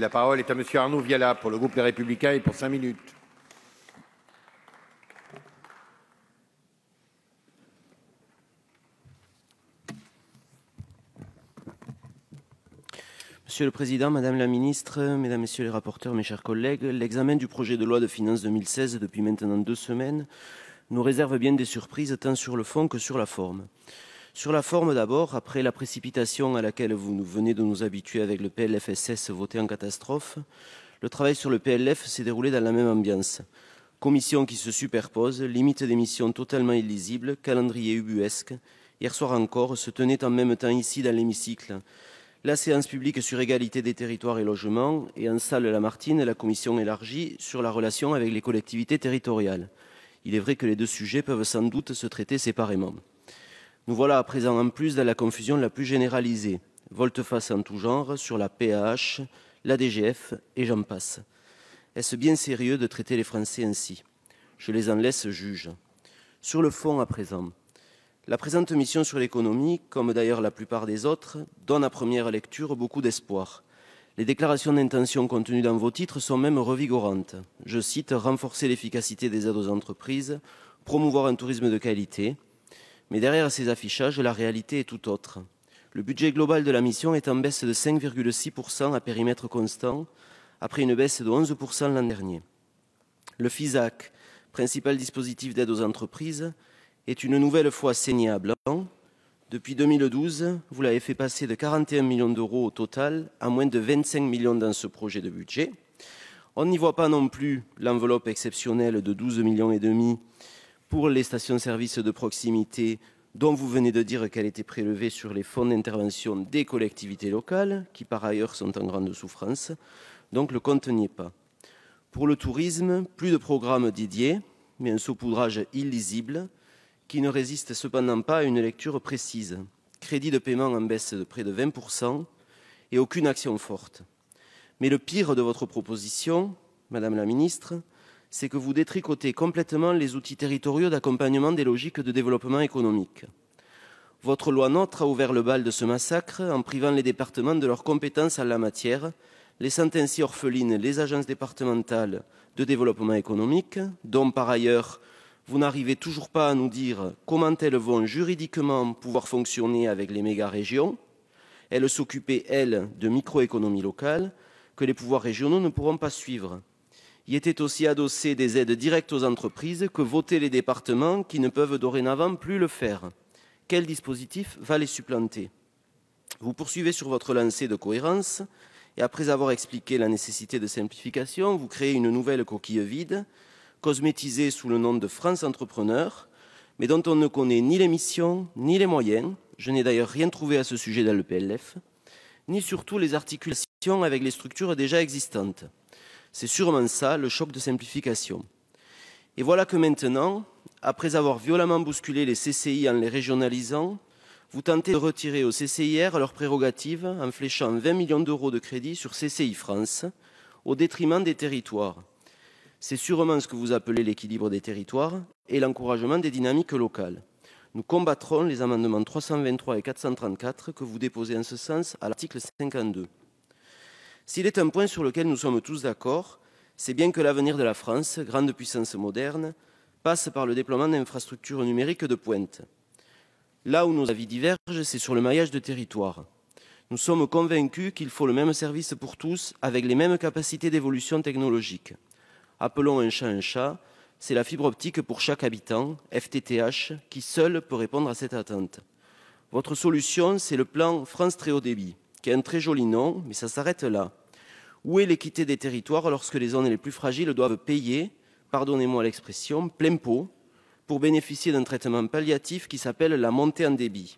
la parole est à Monsieur Arnaud Viala pour le groupe Les Républicains et pour cinq minutes. Monsieur le Président, Madame la Ministre, Mesdames, Messieurs les rapporteurs, mes chers collègues, l'examen du projet de loi de finances 2016 depuis maintenant deux semaines nous réserve bien des surprises tant sur le fond que sur la forme. Sur la forme d'abord, après la précipitation à laquelle vous nous venez de nous habituer avec le PLFSS voté en catastrophe, le travail sur le PLF s'est déroulé dans la même ambiance. Commission qui se superpose, limite d'émission totalement illisibles, calendrier ubuesque. Hier soir encore, se tenait en même temps ici dans l'hémicycle la séance publique sur égalité des territoires et logements et en salle Lamartine la commission élargie sur la relation avec les collectivités territoriales. Il est vrai que les deux sujets peuvent sans doute se traiter séparément. Nous voilà à présent en plus dans la confusion la plus généralisée, volte-face en tout genre sur la PAH, la DGF et j'en passe. Est-ce bien sérieux de traiter les Français ainsi Je les en laisse juge. Sur le fond à présent, la présente mission sur l'économie, comme d'ailleurs la plupart des autres, donne à première lecture beaucoup d'espoir. Les déclarations d'intention contenues dans vos titres sont même revigorantes. Je cite Renforcer l'efficacité des aides aux entreprises, promouvoir un tourisme de qualité, mais derrière ces affichages, la réalité est tout autre. Le budget global de la mission est en baisse de 5,6% à périmètre constant, après une baisse de 11% l'an dernier. Le FISAC, principal dispositif d'aide aux entreprises, est une nouvelle fois saigné Depuis 2012, vous l'avez fait passer de 41 millions d'euros au total à moins de 25 millions dans ce projet de budget. On n'y voit pas non plus l'enveloppe exceptionnelle de 12,5 millions et demi pour les stations services de proximité dont vous venez de dire qu'elle était prélevée sur les fonds d'intervention des collectivités locales, qui par ailleurs sont en grande souffrance, donc le compte n'y est pas. Pour le tourisme, plus de programme dédiés, mais un saupoudrage illisible qui ne résiste cependant pas à une lecture précise. Crédit de paiement en baisse de près de 20% et aucune action forte. Mais le pire de votre proposition, Madame la Ministre, c'est que vous détricotez complètement les outils territoriaux d'accompagnement des logiques de développement économique. Votre loi NOTRe a ouvert le bal de ce massacre en privant les départements de leurs compétences en la matière, laissant ainsi orphelines les agences départementales de développement économique, dont par ailleurs vous n'arrivez toujours pas à nous dire comment elles vont juridiquement pouvoir fonctionner avec les méga-régions. Elles s'occupaient, elles, de microéconomie locales, que les pouvoirs régionaux ne pourront pas suivre. Il était aussi adossé des aides directes aux entreprises que votaient les départements qui ne peuvent dorénavant plus le faire. Quel dispositif va les supplanter Vous poursuivez sur votre lancée de cohérence et après avoir expliqué la nécessité de simplification, vous créez une nouvelle coquille vide, cosmétisée sous le nom de France Entrepreneur, mais dont on ne connaît ni les missions, ni les moyens. Je n'ai d'ailleurs rien trouvé à ce sujet dans le PLF, ni surtout les articulations avec les structures déjà existantes. C'est sûrement ça, le choc de simplification. Et voilà que maintenant, après avoir violemment bousculé les CCI en les régionalisant, vous tentez de retirer aux CCIR leurs prérogatives en fléchant 20 millions d'euros de crédit sur CCI France, au détriment des territoires. C'est sûrement ce que vous appelez l'équilibre des territoires et l'encouragement des dynamiques locales. Nous combattrons les amendements 323 et 434 que vous déposez en ce sens à l'article 52. S'il est un point sur lequel nous sommes tous d'accord, c'est bien que l'avenir de la France, grande puissance moderne, passe par le déploiement d'infrastructures numériques de pointe. Là où nos avis divergent, c'est sur le maillage de territoire. Nous sommes convaincus qu'il faut le même service pour tous, avec les mêmes capacités d'évolution technologique. Appelons un chat un chat, c'est la fibre optique pour chaque habitant, FTTH, qui seule peut répondre à cette attente. Votre solution, c'est le plan France Très Haut Débit qui est un très joli nom, mais ça s'arrête là. Où est l'équité des territoires lorsque les zones les plus fragiles doivent payer, pardonnez-moi l'expression, plein pot pour bénéficier d'un traitement palliatif qui s'appelle la montée en débit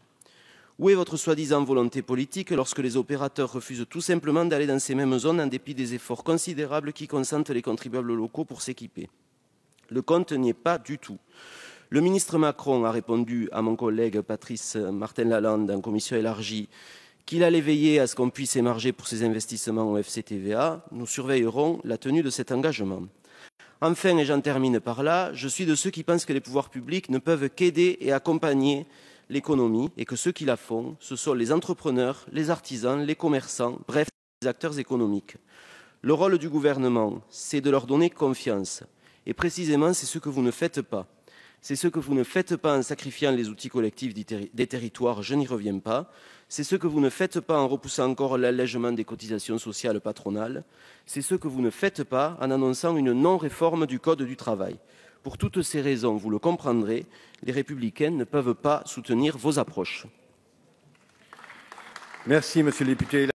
Où est votre soi-disant volonté politique lorsque les opérateurs refusent tout simplement d'aller dans ces mêmes zones en dépit des efforts considérables qui consentent les contribuables locaux pour s'équiper Le compte n'y est pas du tout. Le ministre Macron a répondu à mon collègue Patrice Martin Lalande en commission élargie qu'il allait veiller à ce qu'on puisse émarger pour ses investissements au FCTVA, nous surveillerons la tenue de cet engagement. Enfin, et j'en termine par là, je suis de ceux qui pensent que les pouvoirs publics ne peuvent qu'aider et accompagner l'économie et que ceux qui la font, ce sont les entrepreneurs, les artisans, les commerçants, bref, les acteurs économiques. Le rôle du gouvernement, c'est de leur donner confiance. Et précisément, c'est ce que vous ne faites pas. C'est ce que vous ne faites pas en sacrifiant les outils collectifs des territoires, je n'y reviens pas. C'est ce que vous ne faites pas en repoussant encore l'allègement des cotisations sociales patronales. C'est ce que vous ne faites pas en annonçant une non-réforme du Code du travail. Pour toutes ces raisons, vous le comprendrez, les républicains ne peuvent pas soutenir vos approches. Merci, monsieur le député.